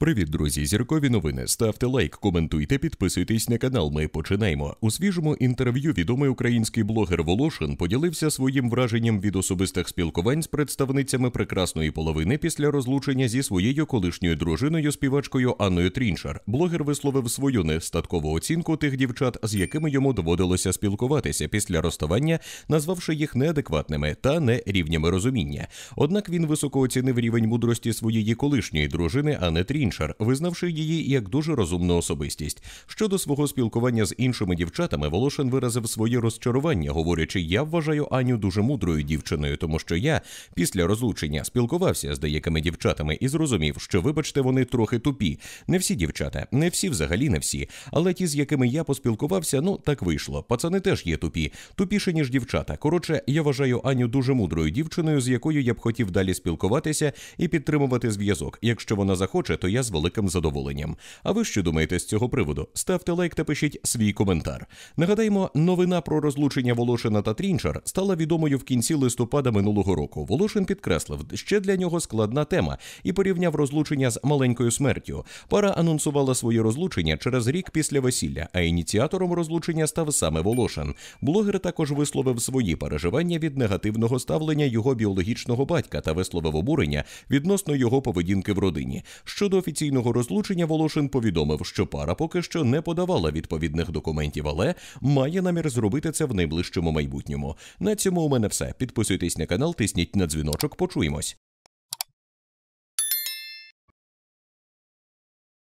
Привіт, друзі! Зіркові новини. Ставте лайк, коментуйте, підписуйтесь на канал. Ми починаємо. У свіжому інтерв'ю відомий український блогер Волошин поділився своїм враженням від особистих спілкувань з представницями прекрасної половини після розлучення зі своєю колишньою дружиною, співачкою Анною Тріншар. Блогер висловив свою нестаткову оцінку тих дівчат, з якими йому доводилося спілкуватися після розставання, назвавши їх неадекватними та не рівнями розуміння. Однак він високо оцінив рівень мудрості своєї колишньої дружини, а не Трін. Фінчер, визнавши її як дуже розумну особистість. Щодо свого спілкування з іншими дівчатами, Волошин виразив своє розчарування, говорячи: я вважаю Аню дуже мудрою дівчиною, тому що я після розлучення спілкувався з деякими дівчатами і зрозумів, що, вибачте, вони трохи тупі. Не всі дівчата, не всі взагалі не всі. Але ті, з якими я поспілкувався, ну так вийшло. Пацани теж є тупі, тупіше ніж дівчата. Коротше, я вважаю Аню дуже мудрою дівчиною, з якою я б хотів далі спілкуватися і підтримувати зв'язок. Якщо вона захоче, то я я з великим задоволенням. А ви що думаєте з цього приводу? Ставте лайк та пишіть свій коментар. Нагадаємо, новина про розлучення Волошина та Трінчар стала відомою в кінці листопада минулого року. Волошин підкреслив, ще для нього складна тема і порівняв розлучення з маленькою смертю. Пара анонсувала своє розлучення через рік після весілля, а ініціатором розлучення став саме Волошин. Блогер також висловив свої переживання від негативного ставлення його біологічного батька та висловив обурення відносно його поведінки в родині. Щодо офіційного розлучення Волошин повідомив, що пара поки що не подавала відповідних документів, але має намір зробити це в найближчому майбутньому. На цьому у мене все. Підписуйтесь на канал, тисніть на дзвіночок. Почуємось.